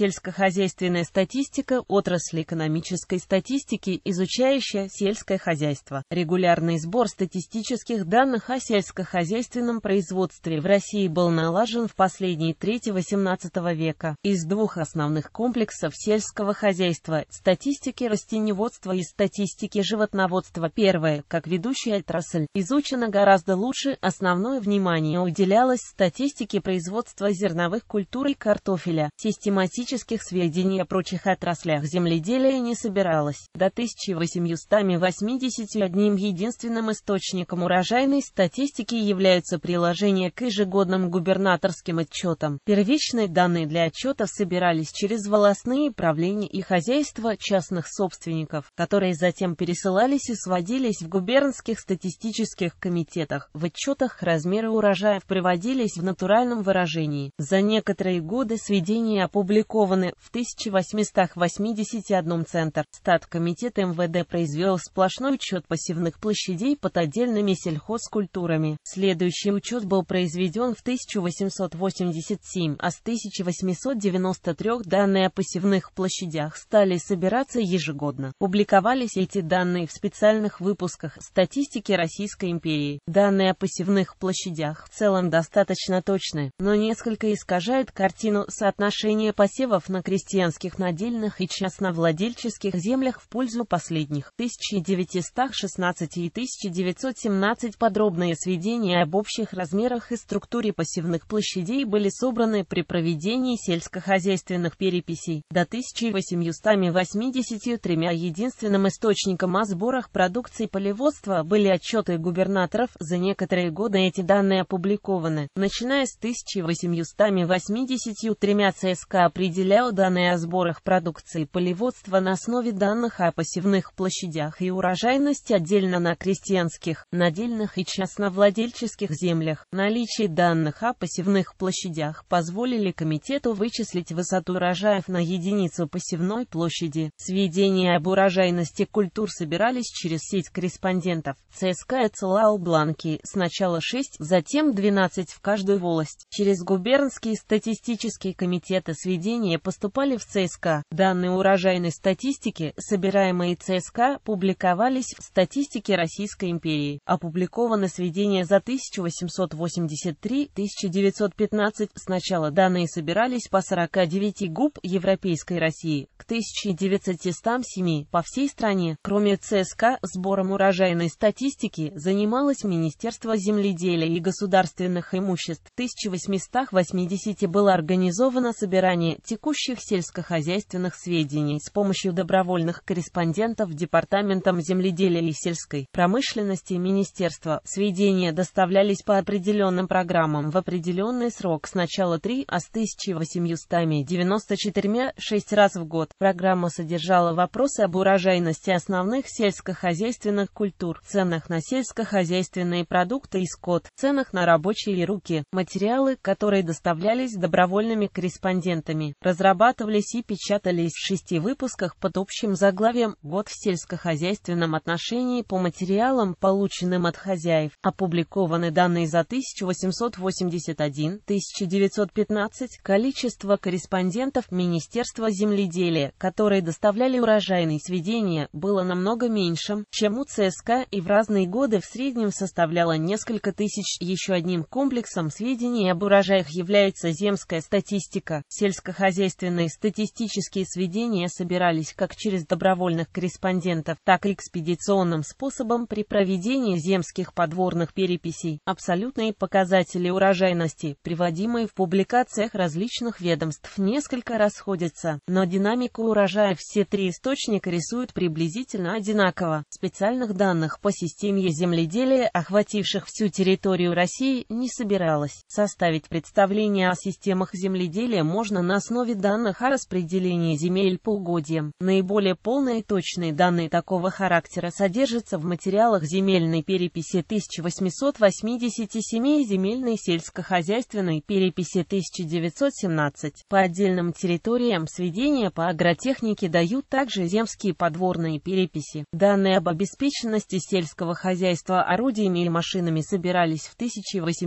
Сельскохозяйственная статистика – отрасль экономической статистики, изучающая сельское хозяйство. Регулярный сбор статистических данных о сельскохозяйственном производстве в России был налажен в последние трети XVIII века. Из двух основных комплексов сельского хозяйства – статистики растеневодства и статистики животноводства. Первое, как ведущая отрасль, изучена гораздо лучше, основное внимание уделялось статистике производства зерновых культур и картофеля. Систематически исторических сведений о прочих отраслях земледелия не собиралось. До 1881 единственным источником урожайной статистики являются приложения к ежегодным губернаторским отчетам. Первичные данные для отчетов собирались через волосные правления и хозяйства частных собственников, которые затем пересылались и сводились в губернских статистических комитетах. В отчетах размеры урожаев приводились в натуральном выражении. За некоторые годы сведения опубликованы опубликованы в 1881 центр. Статкомитет МВД произвел сплошной учет посевных площадей под отдельными сельхозкультурами. Следующий учет был произведен в 1887, а с 1893 данные о посевных площадях стали собираться ежегодно. Публиковались эти данные в специальных выпусках статистики Российской империи. Данные о посевных площадях в целом достаточно точны, но несколько искажают картину соотношения посев посевов на крестьянских надельных и частновладельческих землях в пользу последних 1916 и 1917 подробные сведения об общих размерах и структуре посевных площадей были собраны при проведении сельскохозяйственных переписей до 1883 единственным источником о сборах продукции полеводства были отчеты губернаторов, за некоторые годы эти данные опубликованы, начиная с 1883 ЦСК определили определял данные о сборах продукции полеводства на основе данных о посевных площадях и урожайности отдельно на крестьянских, надельных и частновладельческих землях. Наличие данных о посевных площадях позволили комитету вычислить высоту урожаев на единицу посевной площади. Сведения об урожайности культур собирались через сеть корреспондентов. ЦСК отсылал бланки, сначала 6, затем 12 в каждую волость. Через губернские статистические комитеты сведения пополнения поступали в ЦСКА. Данные урожайной статистики, собираемые ЦСКА, публиковались в статистике Российской империи. Опубликованы сведения за 1883-1915. Сначала данные собирались по 49 губ Европейской России, к 1907 по всей стране. Кроме ЦСКА, сбором урожайной статистики занималось Министерство земледелия и государственных имуществ. В 1880 было организовано собирание текущих сельскохозяйственных сведений с помощью добровольных корреспондентов Департаментом земледелия и сельской промышленности Министерства. Сведения доставлялись по определенным программам в определенный срок, сначала 3, а с 1894 6 раз в год. Программа содержала вопросы об урожайности основных сельскохозяйственных культур, ценах на сельскохозяйственные продукты и скот, ценах на рабочие руки, материалы, которые доставлялись добровольными корреспондентами разрабатывались и печатались в шести выпусках под общим заглавием «Год в сельскохозяйственном отношении» по материалам, полученным от хозяев. Опубликованы данные за 1881-1915, количество корреспондентов Министерства земледелия, которые доставляли урожайные сведения, было намного меньшим, чем у ЦСК и в разные годы в среднем составляло несколько тысяч. Еще одним комплексом сведений об урожаях является земская статистика, сельскохозяйственная сельскохозяйственные статистические сведения собирались как через добровольных корреспондентов, так и экспедиционным способом при проведении земских подворных переписей. Абсолютные показатели урожайности, приводимые в публикациях различных ведомств, несколько расходятся, но динамику урожая все три источника рисуют приблизительно одинаково. Специальных данных по системе земледелия, охвативших всю территорию России, не собиралось. Составить представление о системах земледелия можно на основе основе данных о распределении земель по угодьям. Наиболее полные и точные данные такого характера содержатся в материалах земельной переписи 1887 и земельной сельскохозяйственной переписи 1917. По отдельным территориям сведения по агротехнике дают также земские подворные переписи. Данные об обеспеченности сельского хозяйства орудиями и машинами собирались в 1895-96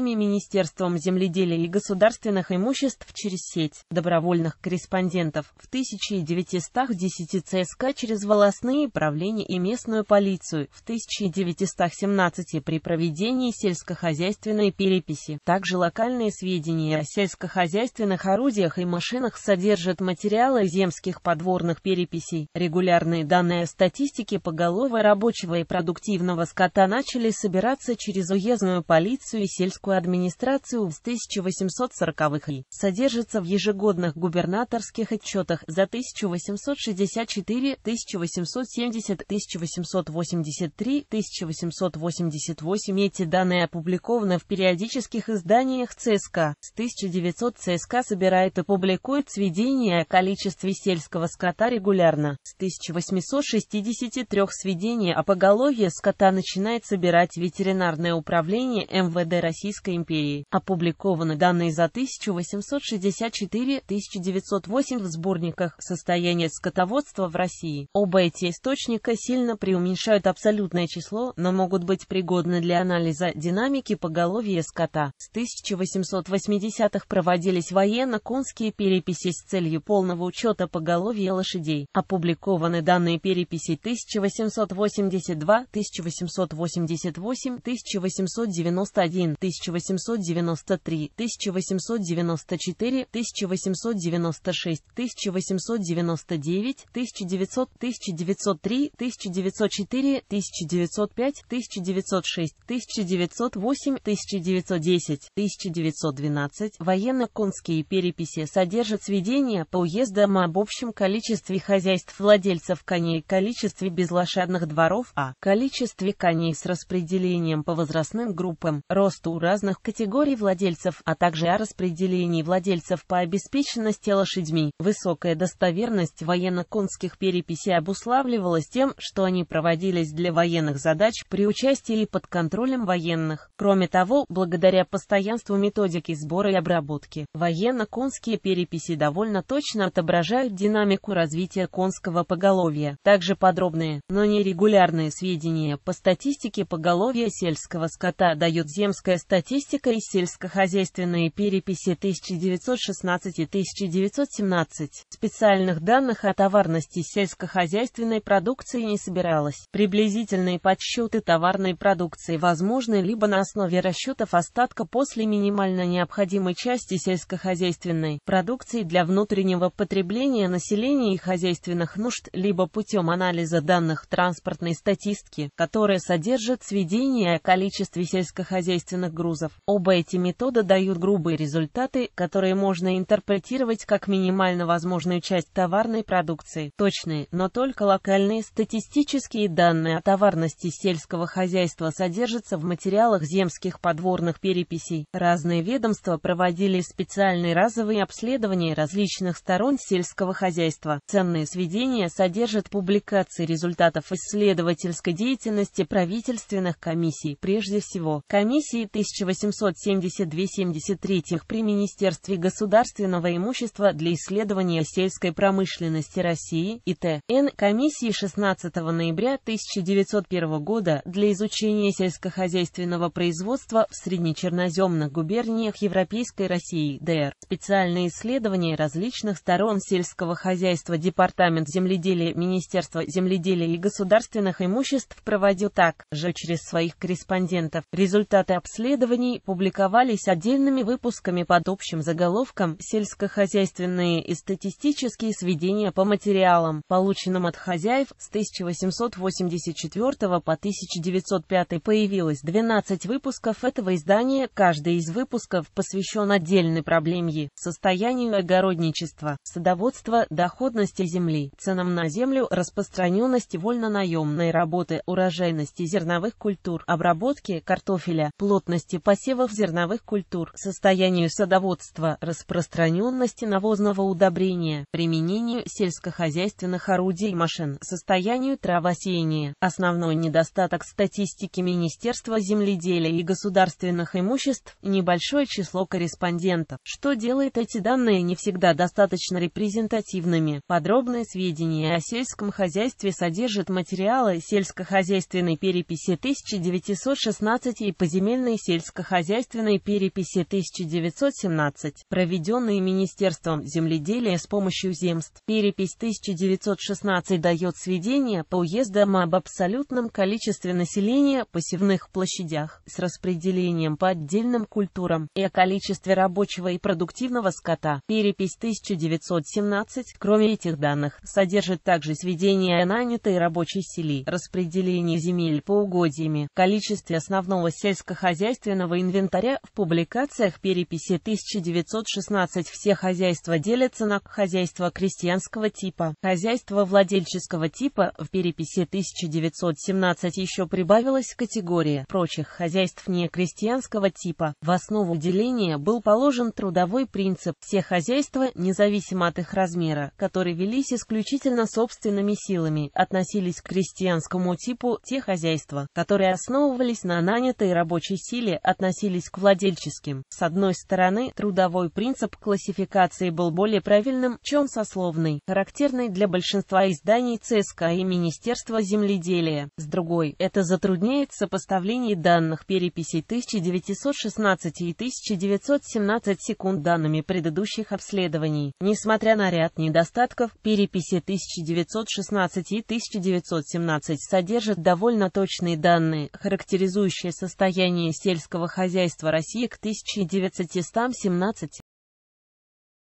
Министерством земледелия и государства государственных имуществ через сеть добровольных корреспондентов в 1910 ЦСК через волостные правления и местную полицию в 1917 при проведении сельскохозяйственной переписи. Также локальные сведения о сельскохозяйственных орудиях и машинах содержат материалы земских подворных переписей. Регулярные данные статистики поголовой рабочего и продуктивного скота начали собираться через уездную полицию и сельскую администрацию в 1800 1940-х и содержится в ежегодных губернаторских отчетах за 1864, 1870, 1883, 1888. Эти данные опубликованы в периодических изданиях ЦСК. С 1900 ЦСК собирает и публикует сведения о количестве сельского скота регулярно. С 1863 сведения о поголовье скота начинает собирать ветеринарное управление МВД Российской империи. Опубликованы данные за 1864-1908 в сборниках «Состояние скотоводства в России». Оба эти источника сильно преуменьшают абсолютное число, но могут быть пригодны для анализа динамики поголовья скота. С 1880-х проводились военно-конские переписи с целью полного учета поголовья лошадей. Опубликованы данные переписи 1882, 1888, 1891, 1893, 1898, 1894, 1896, 1899, 1900, 1903, 1904, 1905, 1906, 1908, 1910, 1912. Военно-конские переписи содержат сведения по уездам об общем количестве хозяйств владельцев коней, количестве безлошадных дворов, а количестве коней с распределением по возрастным группам, росту разных категорий владельцев, а также распределении владельцев по обеспеченности лошадьми. Высокая достоверность военно-конских переписей обуславливалась тем, что они проводились для военных задач при участии и под контролем военных. Кроме того, благодаря постоянству методики сбора и обработки, военно-конские переписи довольно точно отображают динамику развития конского поголовья. Также подробные, но нерегулярные сведения по статистике поголовья сельского скота дает земская статистика и сельскохозяйственные переписи переписи 1916 и 1917. Специальных данных о товарности сельскохозяйственной продукции не собиралось. Приблизительные подсчеты товарной продукции возможны либо на основе расчетов остатка после минимально необходимой части сельскохозяйственной продукции для внутреннего потребления населения и хозяйственных нужд, либо путем анализа данных транспортной статистики, которая содержит сведения о количестве сельскохозяйственных грузов. Оба эти метода дают грубые результаты, которые можно интерпретировать как минимально возможную часть товарной продукции. Точные, но только локальные статистические данные о товарности сельского хозяйства содержатся в материалах земских подворных переписей. Разные ведомства проводили специальные разовые обследования различных сторон сельского хозяйства. Ценные сведения содержат публикации результатов исследовательской деятельности правительственных комиссий, прежде всего, комиссии 1872-73 занятиях при Министерстве государственного имущества для исследования сельской промышленности России и Т.Н. комиссии 16 ноября 1901 года для изучения сельскохозяйственного производства в среднечерноземных губерниях Европейской России ДР. Специальные исследования различных сторон сельского хозяйства Департамент земледелия Министерства земледелия и государственных имуществ проводил так же через своих корреспондентов. Результаты обследований публиковались отдельными выпусками выпусками под общим заголовком «Сельскохозяйственные и статистические сведения по материалам, полученным от хозяев» с 1884 по 1905 появилось 12 выпусков этого издания, каждый из выпусков посвящен отдельной проблеме – состоянию огородничества, садоводства, доходности земли, ценам на землю, распространенности вольно-наемной работы, урожайности зерновых культур, обработки картофеля, плотности посевов зерновых культур, состоянию состоянию садоводства, распространенности навозного удобрения, применению сельскохозяйственных орудий и машин, состоянию травосеяния. Основной недостаток статистики Министерства земледелия и государственных имуществ – небольшое число корреспондентов, что делает эти данные не всегда достаточно репрезентативными. Подробные сведения о сельском хозяйстве содержат материалы сельскохозяйственной переписи 1916 и поземельной сельскохозяйственной переписи 1900 1917, проведенные Министерством земледелия с помощью земств. Перепись 1916 дает сведения по уездам об абсолютном количестве населения, посевных площадях, с распределением по отдельным культурам и о количестве рабочего и продуктивного скота. Перепись 1917, кроме этих данных, содержит также сведения о нанятой рабочей силе, распределении земель по угодьями, количестве основного сельскохозяйственного инвентаря в публикациях перепись переписи 1916 все хозяйства делятся на хозяйство крестьянского типа, хозяйство владельческого типа, в переписи 1917 еще прибавилась категория прочих хозяйств не крестьянского типа. В основу деления был положен трудовой принцип «все хозяйства, независимо от их размера, которые велись исключительно собственными силами, относились к крестьянскому типу те хозяйства, которые основывались на нанятой рабочей силе, относились к владельческим». С одной одной стороны, трудовой принцип классификации был более правильным, чем сословный, характерный для большинства изданий ЦСКА и Министерства земледелия. С другой, это затрудняет сопоставление данных переписей 1916 и 1917 секунд данными предыдущих обследований. Несмотря на ряд недостатков, переписи 1916 и 1917 содержат довольно точные данные, характеризующие состояние сельского хозяйства России к 1900 1217